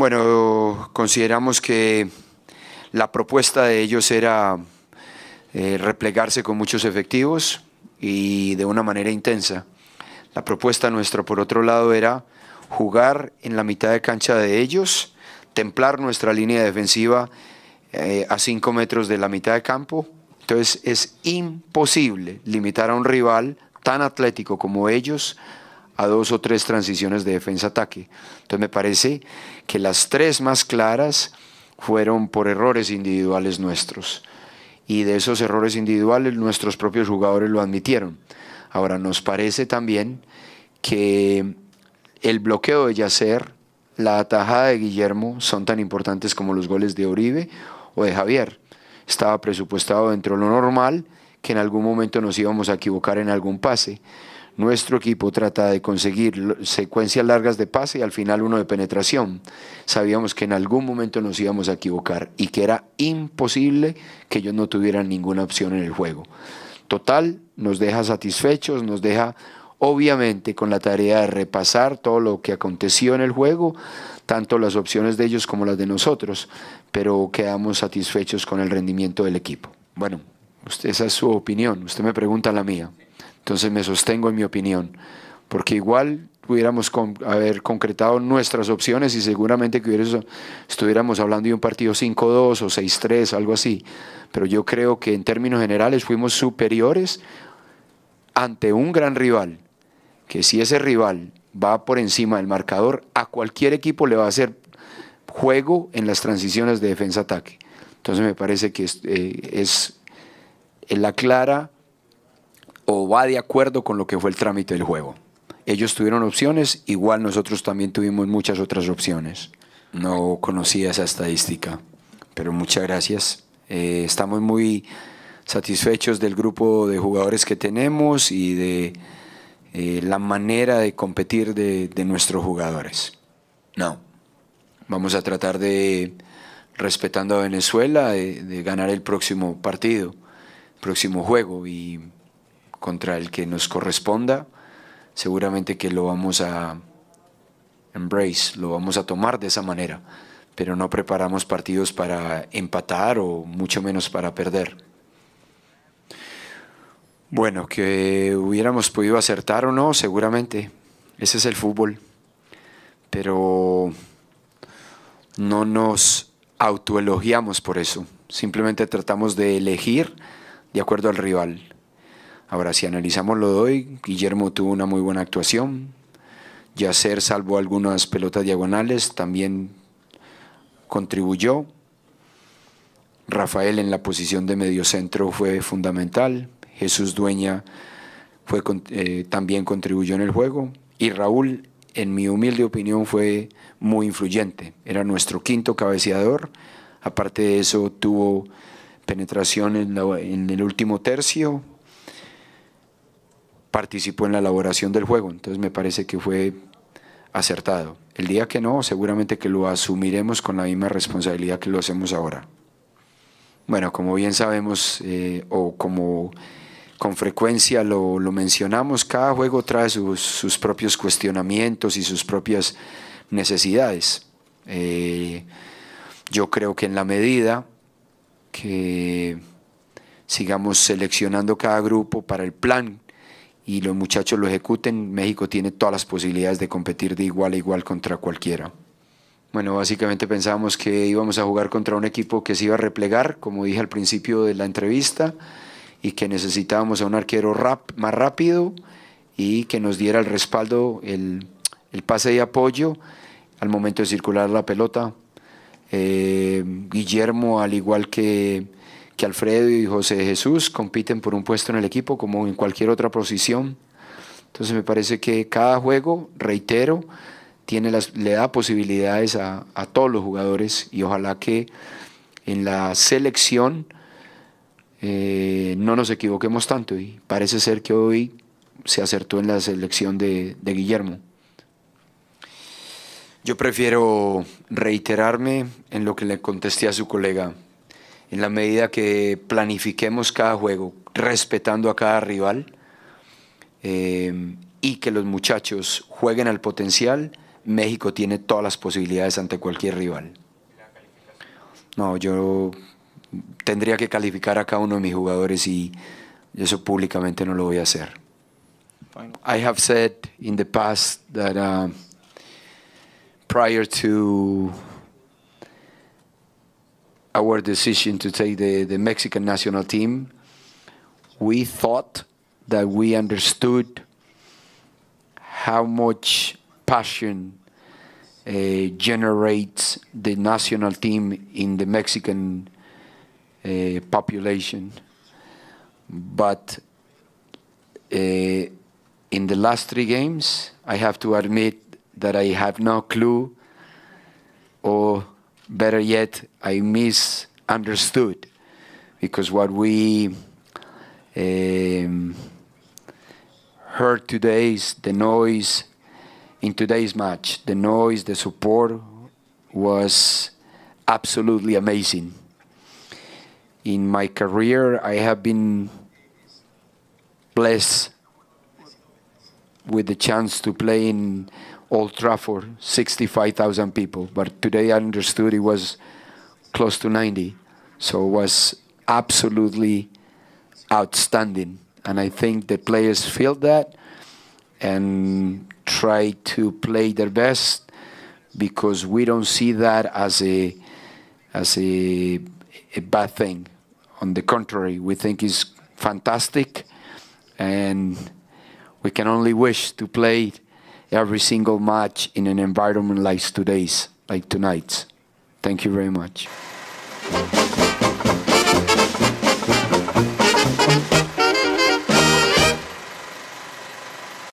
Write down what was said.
Bueno, consideramos que la propuesta de ellos era eh, replegarse con muchos efectivos y de una manera intensa. La propuesta nuestra, por otro lado, era jugar en la mitad de cancha de ellos, templar nuestra línea defensiva eh, a 5 metros de la mitad de campo. Entonces es imposible limitar a un rival tan atlético como ellos a dos o tres transiciones de defensa-ataque. Entonces me parece que las tres más claras fueron por errores individuales nuestros. Y de esos errores individuales nuestros propios jugadores lo admitieron. Ahora, nos parece también que el bloqueo de Yacer, la atajada de Guillermo son tan importantes como los goles de Oribe o de Javier. Estaba presupuestado dentro de lo normal que en algún momento nos íbamos a equivocar en algún pase. Nuestro equipo trata de conseguir secuencias largas de pase y al final uno de penetración. Sabíamos que en algún momento nos íbamos a equivocar y que era imposible que ellos no tuvieran ninguna opción en el juego. Total, nos deja satisfechos, nos deja obviamente con la tarea de repasar todo lo que aconteció en el juego, tanto las opciones de ellos como las de nosotros, pero quedamos satisfechos con el rendimiento del equipo. Bueno, usted, esa es su opinión, usted me pregunta la mía. Entonces me sostengo en mi opinión, porque igual pudiéramos haber concretado nuestras opciones y seguramente que estuviéramos hablando de un partido 5-2 o 6-3, algo así. Pero yo creo que en términos generales fuimos superiores ante un gran rival, que si ese rival va por encima del marcador, a cualquier equipo le va a hacer juego en las transiciones de defensa-ataque. Entonces me parece que es, eh, es la clara va de acuerdo con lo que fue el trámite del juego. Ellos tuvieron opciones, igual nosotros también tuvimos muchas otras opciones. No conocía esa estadística, pero muchas gracias. Eh, estamos muy satisfechos del grupo de jugadores que tenemos y de eh, la manera de competir de, nuestros jugadores. No, vamos a tratar de, respetando a Venezuela, de, ganar el próximo partido, próximo juego y contra el que nos corresponda, seguramente que lo vamos a embrace, lo vamos a tomar de esa manera, pero no preparamos partidos para empatar o mucho menos para perder. Bueno, que hubiéramos podido acertar o no, seguramente. Ese es el fútbol. Pero no nos autoelogiamos por eso. Simplemente tratamos de elegir de acuerdo al rival. Ahora, si analizamos lo doy, Guillermo tuvo una muy buena actuación. Yacer salvo algunas pelotas diagonales, también contribuyó. Rafael en la posición de mediocentro fue fundamental. Jesús Dueña fue, eh, también contribuyó en el juego. Y Raúl, en mi humilde opinión, fue muy influyente. Era nuestro quinto cabeceador. Aparte de eso, tuvo penetración en el último tercio, participó en la elaboración del juego, entonces me parece que fue acertado. El día que no, seguramente que lo asumiremos con la misma responsabilidad que lo hacemos ahora. Bueno, como bien sabemos, eh, o como con frecuencia lo, mencionamos, cada juego trae sus, propios cuestionamientos y sus propias necesidades. Eh, yo creo que en la medida que sigamos seleccionando cada grupo para el plan y los muchachos lo ejecuten, México tiene todas las posibilidades de competir de igual a igual contra cualquiera. Bueno, básicamente pensábamos que íbamos a jugar contra un equipo que se iba a replegar, como dije al principio de la entrevista, y que necesitábamos a un arquero más rápido y que nos diera el respaldo, el, pase de apoyo al momento de circular la pelota. Eh, Guillermo, al igual que que Alfredo y José Jesús compiten por un puesto en el equipo como en cualquier otra posición. Entonces me parece que cada juego, reitero, tiene le da posibilidades a, todos los jugadores y ojalá que en la selección eh, no nos equivoquemos tanto y parece ser que hoy se acertó en la selección de Guillermo. Yo prefiero reiterarme en lo que le contesté a su colega en la medida que planifiquemos cada juego, respetando a cada rival eh, y que los muchachos jueguen al potencial, México tiene todas las posibilidades ante cualquier rival. No, yo tendría que calificar a cada uno de mis jugadores y eso públicamente no lo voy a hacer. I have said in the past that uh, prior to our decision to take the, the Mexican national team, we thought that we understood how much passion uh, generates the national team in the Mexican uh, population. But uh, in the last three games, I have to admit that I have no clue or Better yet, I misunderstood because what we um, heard today is the noise in today's match. The noise, the support was absolutely amazing. In my career, I have been blessed with the chance to play in Old Trafford, 65,000 people. But today I understood it was close to 90. So it was absolutely outstanding. And I think the players feel that and try to play their best because we don't see that as a as a, a bad thing. On the contrary, we think it's fantastic and we can only wish to play every single match in an environment like today's, like tonight's. Thank you very much.